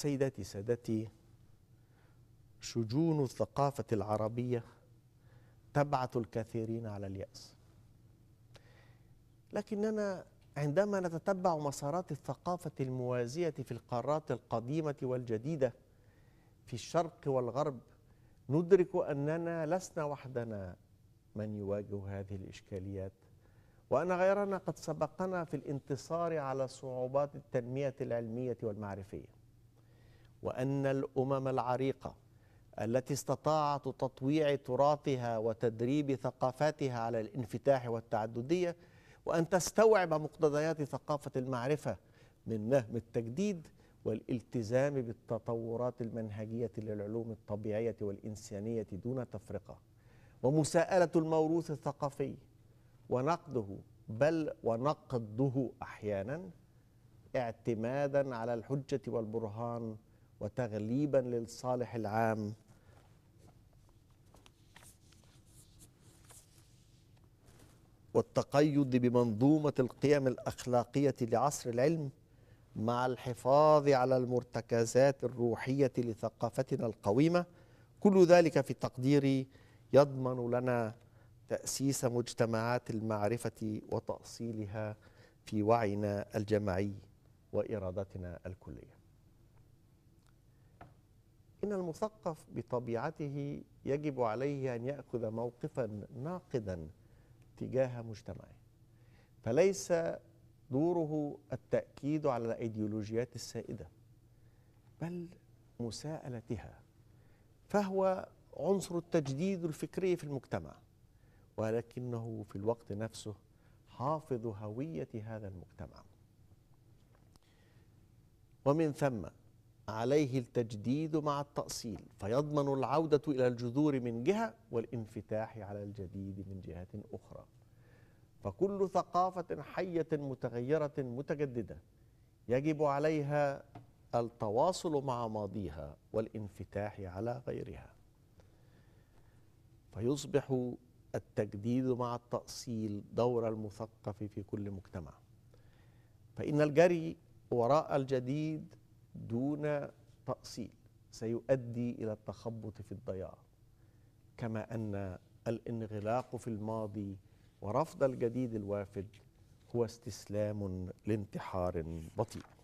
سيداتي سادتي شجون الثقافة العربية تبعث الكثيرين على اليأس لكننا عندما نتتبع مسارات الثقافة الموازية في القارات القديمة والجديدة في الشرق والغرب ندرك أننا لسنا وحدنا من يواجه هذه الإشكاليات وأن غيرنا قد سبقنا في الانتصار على صعوبات التنمية العلمية والمعرفية وأن الأمم العريقة التي استطاعت تطويع تراثها وتدريب ثقافاتها على الانفتاح والتعددية وأن تستوعب مقتضيات ثقافة المعرفة من نهم التجديد والالتزام بالتطورات المنهجية للعلوم الطبيعية والإنسانية دون تفرقة ومساءلة الموروث الثقافي ونقده بل ونقده أحيانا اعتمادا على الحجة والبرهان وتغليبا للصالح العام والتقيد بمنظومه القيم الاخلاقيه لعصر العلم مع الحفاظ على المرتكزات الروحيه لثقافتنا القويمه كل ذلك في تقديري يضمن لنا تاسيس مجتمعات المعرفه وتاصيلها في وعينا الجماعي وارادتنا الكليه إن المثقف بطبيعته يجب عليه أن يأخذ موقفا ناقدا تجاه مجتمعه فليس دوره التأكيد على الأيديولوجيات السائدة بل مساءلتها فهو عنصر التجديد الفكري في المجتمع ولكنه في الوقت نفسه حافظ هوية هذا المجتمع ومن ثم عليه التجديد مع التأصيل فيضمن العودة إلى الجذور من جهة والانفتاح على الجديد من جهة أخرى فكل ثقافة حية متغيرة متجددة يجب عليها التواصل مع ماضيها والانفتاح على غيرها فيصبح التجديد مع التأصيل دور المثقف في كل مجتمع فإن الجري وراء الجديد دون تأصيل سيؤدي إلى التخبط في الضياع كما أن الانغلاق في الماضي ورفض الجديد الوافد هو استسلام لانتحار بطيء